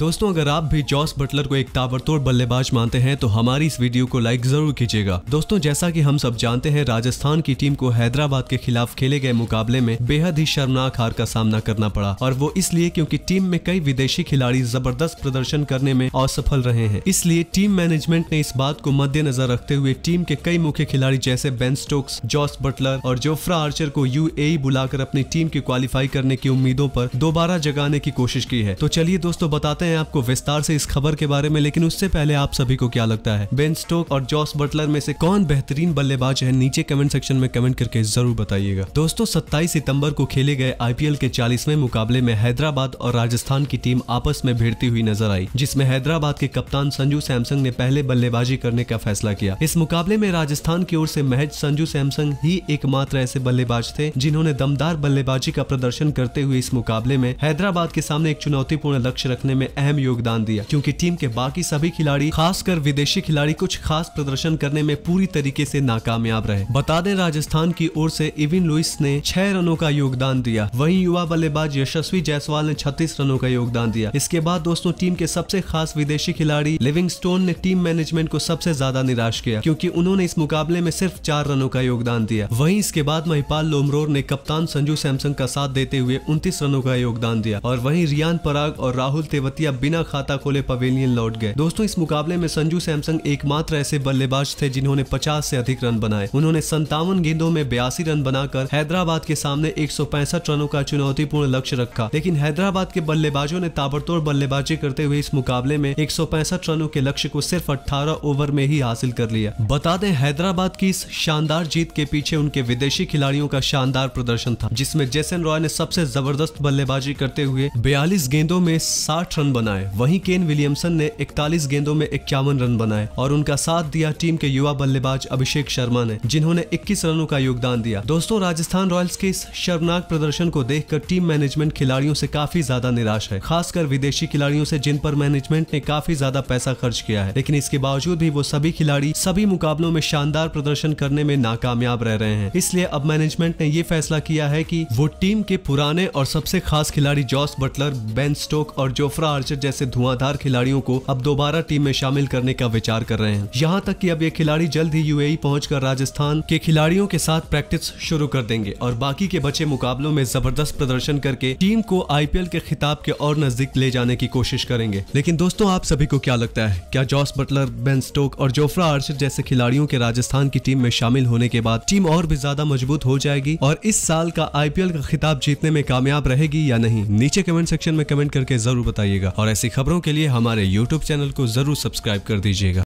दोस्तों अगर आप भी जॉस बटलर को एक ताबड़तोड़ बल्लेबाज मानते हैं तो हमारी इस वीडियो को लाइक जरूर कीजिएगा दोस्तों जैसा कि हम सब जानते हैं राजस्थान की टीम को हैदराबाद के खिलाफ खेले गए मुकाबले में बेहद ही शर्मनाक हार का सामना करना पड़ा और वो इसलिए क्योंकि टीम में कई विदेशी खिलाड़ी जबरदस्त प्रदर्शन करने में असफल रहे हैं इसलिए टीम मैनेजमेंट ने इस बात को मद्देनजर रखते हुए टीम के कई मुख्य खिलाड़ी जैसे बेन स्टोक्स जॉस बटलर और जोफ्रा आर्चर को यू बुलाकर अपनी टीम की क्वालिफाई करने की उम्मीदों पर दोबारा जगाने की कोशिश की है तो चलिए दोस्तों बताते हैं हैं आपको विस्तार से इस खबर के बारे में लेकिन उससे पहले आप सभी को क्या लगता है बेन स्टोक और जॉस बटलर में से कौन बेहतरीन बल्लेबाज है नीचे कमेंट सेक्शन में कमेंट करके जरूर बताइएगा दोस्तों सत्ताईस सितम्बर को खेले गए आईपीएल के चालीसवे मुकाबले में हैदराबाद और राजस्थान की टीम आपस में भिड़ती हुई नजर आई जिसमें हैदराबाद के कप्तान संजू सैमसंग ने पहले बल्लेबाजी करने का फैसला किया इस मुकाबले में राजस्थान की ओर से महज संजू सैमसंग ही एकमात्र ऐसे बल्लेबाज थे जिन्होंने दमदार बल्लेबाजी का प्रदर्शन करते हुए इस मुकाबले में हैदराबाद के सामने एक चुनौतीपूर्ण लक्ष्य रखने में अहम योगदान दिया क्योंकि टीम के बाकी सभी खिलाड़ी खासकर विदेशी खिलाड़ी कुछ खास प्रदर्शन करने में पूरी तरीके से नाकामयाब रहे बता दें राजस्थान की ओर से इविन लुइस ने छह रनों का योगदान दिया वहीं युवा बल्लेबाज यशस्वी जायसवाल ने छत्तीस रनों का योगदान दिया इसके बाद दोस्तों टीम के सबसे खास विदेशी खिलाड़ी लिविंग ने टीम मैनेजमेंट को सबसे ज्यादा निराश किया क्योंकि उन्होंने इस मुकाबले में सिर्फ चार रनों का योगदान दिया वहीं इसके बाद महिपाल लोमरोर ने कप्तान संजू सैमसंग का साथ देते हुए उनतीस रनों का योगदान दिया और वहीं रियान पराग और राहुल तेवतिया इंडिया बिना खाता खोले पवेलियन लौट गए दोस्तों इस मुकाबले में संजू सैमसंग एकमात्र ऐसे बल्लेबाज थे जिन्होंने पचास ऐसी अधिक रन बनाए उन्होंने संतावन गेंदों में बयासी रन बनाकर हैदराबाद के सामने एक रनों का चुनौतीपूर्ण लक्ष्य रखा लेकिन हैदराबाद के बल्लेबाजों ने ताबड़तोड़ बल्लेबाजी करते हुए इस मुकाबले में एक रनों के लक्ष्य को सिर्फ अठारह ओवर में ही हासिल कर लिया बता दें हैदराबाद की इस शानदार जीत के पीछे उनके विदेशी खिलाड़ियों का शानदार प्रदर्शन था जिसमें जेसन रॉय ने सबसे जबरदस्त बल्लेबाजी करते हुए बयालीस गेंदों में साठ रन बनाए वहीं केन विलियमसन ने 41 गेंदों में इक्यावन रन बनाए और उनका साथ दिया टीम के युवा बल्लेबाज अभिषेक शर्मा ने जिन्होंने 21 रनों का योगदान दिया दोस्तों राजस्थान रॉयल्स के इस शर्मनाक प्रदर्शन को देखकर टीम मैनेजमेंट खिलाड़ियों से काफी ज्यादा निराश है खासकर विदेशी खिलाड़ियों से जिन पर मैनेजमेंट ने काफी ज्यादा पैसा खर्च किया है लेकिन इसके बावजूद भी वो सभी खिलाड़ी सभी मुकाबलों में शानदार प्रदर्शन करने में नाकामयाब रह रहे हैं इसलिए अब मैनेजमेंट ने ये फैसला किया है की वो टीम के पुराने और सबसे खास खिलाड़ी जॉस बटलर बेन स्टोक और जोफ्रा आर्च आर्चर जैसे धुआंधार खिलाड़ियों को अब दोबारा टीम में शामिल करने का विचार कर रहे हैं यहाँ तक की अब ये खिलाड़ी जल्द ही यूएई e पहुंचकर राजस्थान के खिलाड़ियों के साथ प्रैक्टिस शुरू कर देंगे और बाकी के बचे मुकाबलों में जबरदस्त प्रदर्शन करके टीम को आईपीएल के खिताब के और नजदीक ले जाने की कोशिश करेंगे लेकिन दोस्तों आप सभी को क्या लगता है क्या जॉस बटलर बेन स्टोक और जोफ्रा आर्चर जैसे खिलाड़ियों के राजस्थान की टीम में शामिल होने के बाद टीम और भी ज्यादा मजबूत हो जाएगी और इस साल का आईपीएल का खिताब जीतने में कामयाब रहेगी या नहीं नीचे कमेंट सेक्शन में कमेंट करके जरूर बताइएगा और ऐसी खबरों के लिए हमारे यूट्यूब चैनल को जरूर सब्सक्राइब कर दीजिएगा